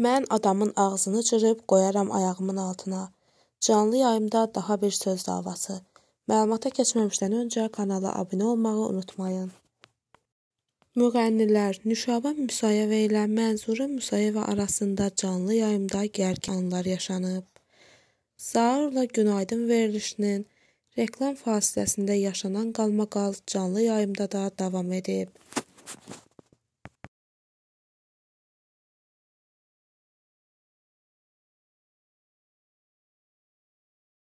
Mən adamın ağzını cırıb qoyaram ayağımın altına. Canlı yayımda daha bir söz davası. Məlumata keçməmişdən öncə kanala abunə olmağı unutmayın. Müğənnilər Nüşabə Müsayevə ilə Mənzurə Müsayevə arasında canlı yayımda gərgin anlar yaşanıb. Zaurla Günaydın verilişinin reklam fasiləsində yaşanan qalmaqal canlı yayımda da davam edib.